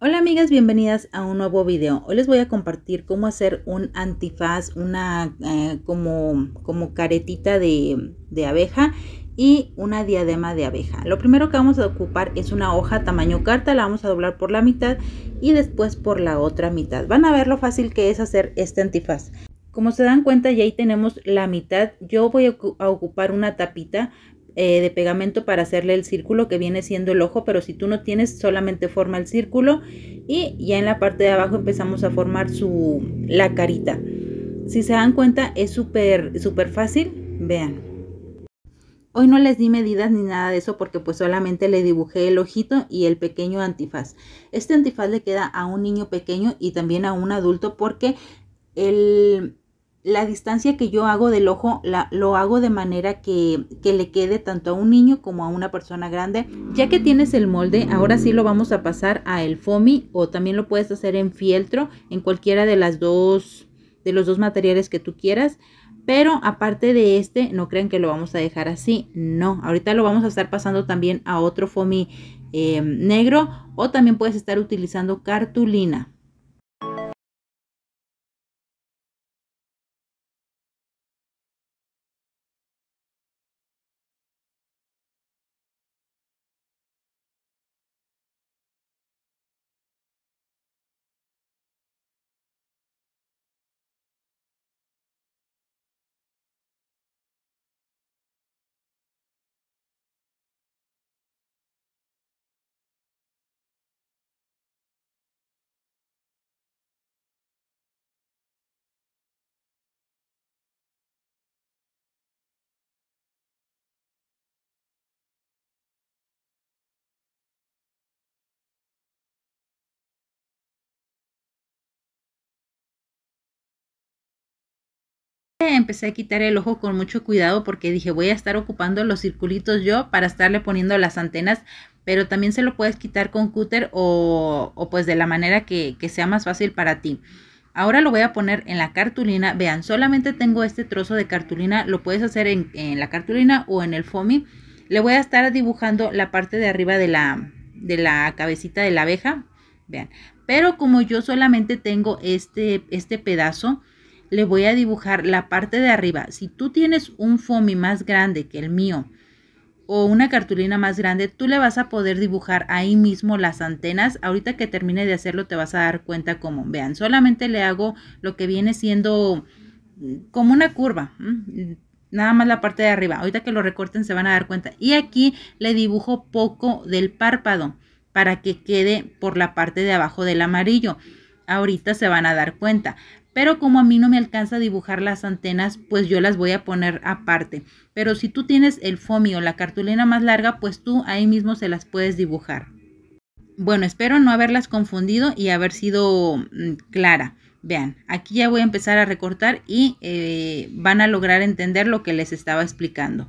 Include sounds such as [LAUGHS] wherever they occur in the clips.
Hola amigas, bienvenidas a un nuevo video. Hoy les voy a compartir cómo hacer un antifaz, una eh, como, como caretita de, de, abeja y una diadema de abeja. Lo primero que vamos a ocupar es una hoja tamaño carta, la vamos a doblar por la mitad y después por la otra mitad. Van a ver lo fácil que es hacer este antifaz. Como se dan cuenta ya ahí tenemos la mitad, yo voy a ocupar una tapita, eh, de pegamento para hacerle el círculo que viene siendo el ojo, pero si tú no tienes solamente forma el círculo y ya en la parte de abajo empezamos a formar su, la carita. Si se dan cuenta es súper súper fácil, vean. Hoy no les di medidas ni nada de eso porque pues solamente le dibujé el ojito y el pequeño antifaz. Este antifaz le queda a un niño pequeño y también a un adulto porque el, la distancia que yo hago del ojo la, lo hago de manera que, que, le quede tanto a un niño como a una persona grande. Ya que tienes el molde, ahora sí lo vamos a pasar a el foamy o también lo puedes hacer en fieltro, en cualquiera de las dos, de los dos materiales que tú quieras. Pero aparte de este, no crean que lo vamos a dejar así, no. Ahorita lo vamos a estar pasando también a otro foamy eh, negro o también puedes estar utilizando cartulina. empecé a quitar el ojo con mucho cuidado porque dije voy a estar ocupando los circulitos yo para estarle poniendo las antenas, pero también se lo puedes quitar con cúter o, o pues de la manera que, sea más fácil para ti. Ahora lo voy a poner en la cartulina. Vean, solamente tengo este trozo de cartulina. Lo puedes hacer en, la cartulina o en el foamy. Le voy a estar dibujando la parte de arriba de la, de la cabecita de la abeja. Vean, pero como yo solamente tengo este, este pedazo, le voy a dibujar la parte de arriba. Si tú tienes un foamy más grande que el mío o una cartulina más grande, tú le vas a poder dibujar ahí mismo las antenas. Ahorita que termine de hacerlo te vas a dar cuenta cómo. Vean, solamente le hago lo que viene siendo mm, como una curva. Mm, nada más la parte de arriba. Ahorita que lo recorten se van a dar cuenta. Y aquí le dibujo poco del párpado para que quede por la parte de abajo del amarillo ahorita se van a dar cuenta. Pero como a mí no me alcanza a dibujar las antenas, pues yo las voy a poner aparte. Pero si tú tienes el foamy o la cartulina más larga, pues tú ahí mismo se las puedes dibujar. Bueno, espero no haberlas confundido y haber sido mm, clara. Vean, aquí ya voy a empezar a recortar y eh, van a lograr entender lo que les estaba explicando.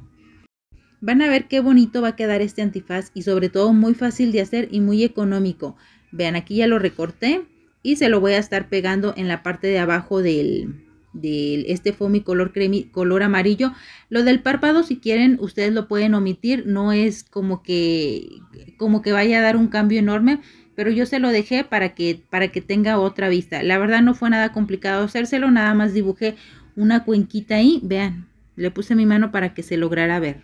Van a ver qué bonito va a quedar este antifaz y sobre todo muy fácil de hacer y muy económico. Vean, aquí ya lo recorté y se lo voy a estar pegando en la parte de abajo del, del este foamy color cremi, color amarillo lo del párpado si quieren ustedes lo pueden omitir no es como que como que vaya a dar un cambio enorme pero yo se lo dejé para que para que tenga otra vista la verdad no fue nada complicado hacérselo nada más dibujé una cuenquita ahí vean le puse mi mano para que se lograra ver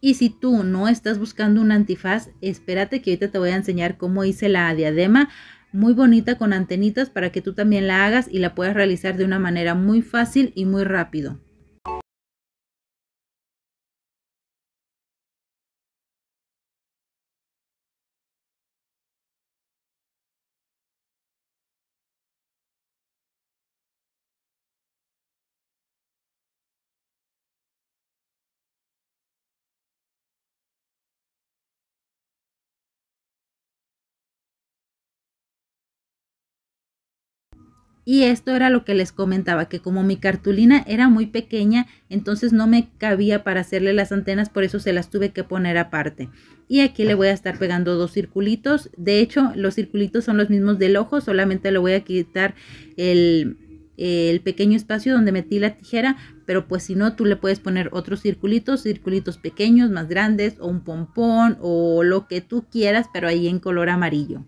y si tú no estás buscando un antifaz espérate que ahorita te voy a enseñar cómo hice la diadema muy bonita con antenitas para que tú también la hagas y la puedas realizar de una manera muy fácil y muy rápido. Y esto era lo que les comentaba, que como mi cartulina era muy pequeña, entonces no me cabía para hacerle las antenas, por eso se las tuve que poner aparte. Y aquí le voy a estar pegando dos circulitos. De hecho, los circulitos son los mismos del ojo, solamente le voy a quitar el, el pequeño espacio donde metí la tijera, pero pues si no, tú le puedes poner otros circulitos, circulitos pequeños, más grandes, o un pompón, o lo que tú quieras, pero ahí en color amarillo.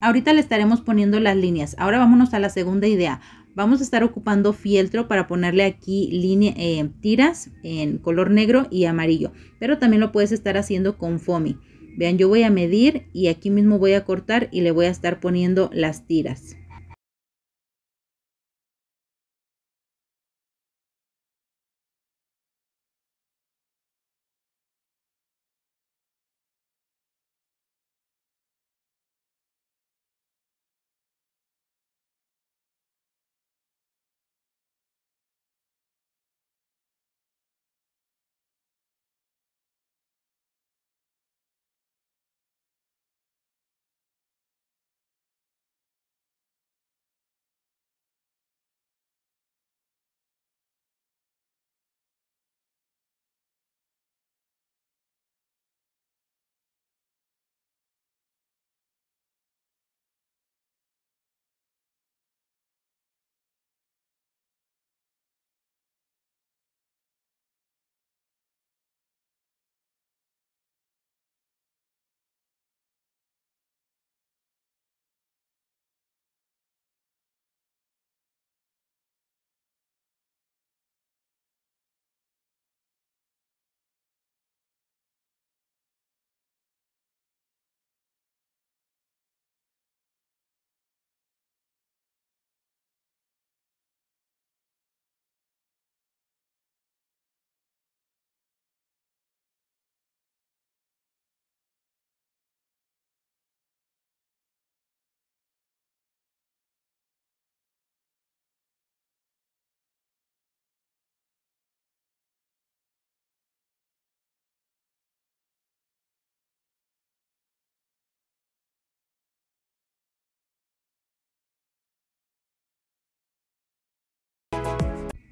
Ahorita le estaremos poniendo las líneas. Ahora vámonos a la segunda idea. Vamos a estar ocupando fieltro para ponerle aquí eh, tiras en color negro y amarillo. Pero también lo puedes estar haciendo con foamy. Vean, yo voy a medir y aquí mismo voy a cortar y le voy a estar poniendo las tiras.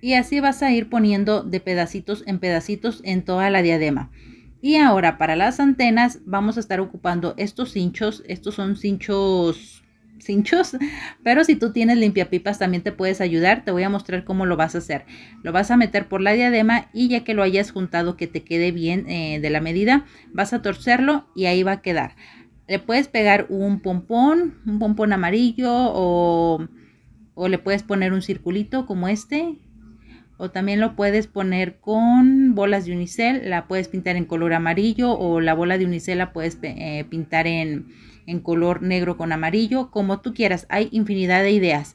y así vas a ir poniendo de pedacitos en pedacitos en toda la diadema. Y ahora para las antenas vamos a estar ocupando estos cinchos, estos son cinchos cinchos, [LAUGHS] pero si tú tienes limpiapipas también te puedes ayudar, te voy a mostrar cómo lo vas a hacer. Lo vas a meter por la diadema y ya que lo hayas juntado que te quede bien eh, de la medida, vas a torcerlo y ahí va a quedar. Le puedes pegar un pompón, un pompón amarillo o, o le puedes poner un circulito como este o también lo puedes poner con bolas de unicel, la puedes pintar en color amarillo o la bola de unicel la puedes eh, pintar en, color negro con amarillo, como tú quieras, hay infinidad de ideas.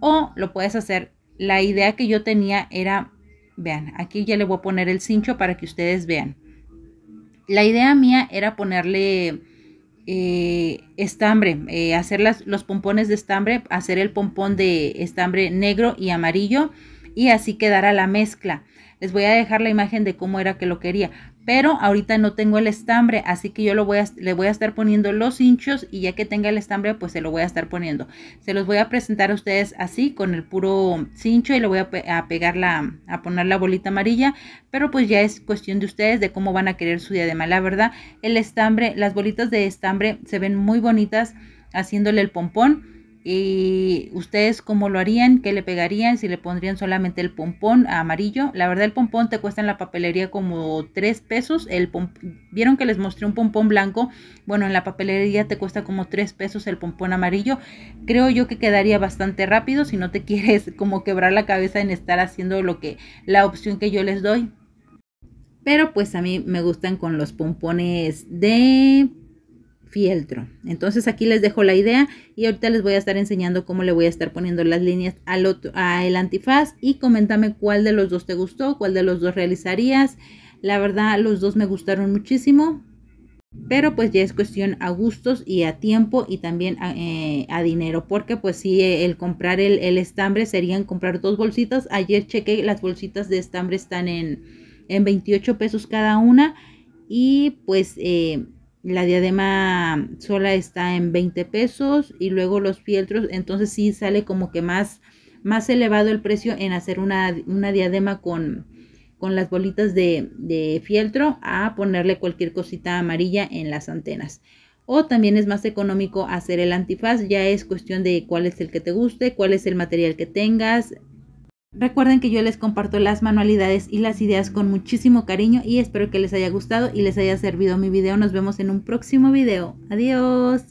O lo puedes hacer, la idea que yo tenía era, vean, aquí ya le voy a poner el cincho para que ustedes vean. La idea mía era ponerle eh, estambre, eh, hacer las, los pompones de estambre, hacer el pompón de estambre negro y amarillo y así quedará la mezcla. Les voy a dejar la imagen de cómo era que lo quería, pero ahorita no tengo el estambre, así que yo lo voy a, le voy a estar poniendo los hinchos y ya que tenga el estambre, pues se lo voy a estar poniendo. Se los voy a presentar a ustedes así, con el puro cincho y le voy a, a pegar la, a poner la bolita amarilla, pero pues ya es cuestión de ustedes de cómo van a querer su diadema. La verdad, el estambre, las bolitas de estambre se ven muy bonitas haciéndole el pompón y ¿Ustedes cómo lo harían? ¿Qué le pegarían? Si le pondrían solamente el pompón amarillo. La verdad el pompón te cuesta en la papelería como 3 pesos. El Vieron que les mostré un pompón blanco. Bueno, en la papelería te cuesta como 3 pesos el pompón amarillo. Creo yo que quedaría bastante rápido si no te [LAUGHS] quieres como quebrar la cabeza en estar haciendo lo que la opción que yo les doy. Pero pues a mí me gustan con los pompones de fieltro. Entonces aquí les dejo la idea y ahorita les voy a estar enseñando cómo le voy a estar poniendo las líneas al otro, antifaz y coméntame cuál de los dos te gustó, cuál de los dos realizarías. La verdad los dos me gustaron muchísimo, pero pues ya es cuestión a gustos y a tiempo y también a, eh, dinero, porque pues sí, eh, el comprar el, estambre serían comprar dos bolsitas. Ayer chequé las bolsitas de estambre están en, en 28 pesos cada una y pues... Eh, la diadema sola está en 20 pesos y luego los fieltros, entonces sí sale como que más, más elevado el precio en hacer una, diadema con, con, las bolitas de, de fieltro a ponerle cualquier cosita amarilla en las antenas. O también es más económico hacer el antifaz, ya es cuestión de cuál es el que te guste, cuál es el material que tengas, Recuerden que yo les comparto las manualidades y las ideas con muchísimo cariño y espero que les haya gustado y les haya servido mi video. Nos vemos en un próximo video. Adiós.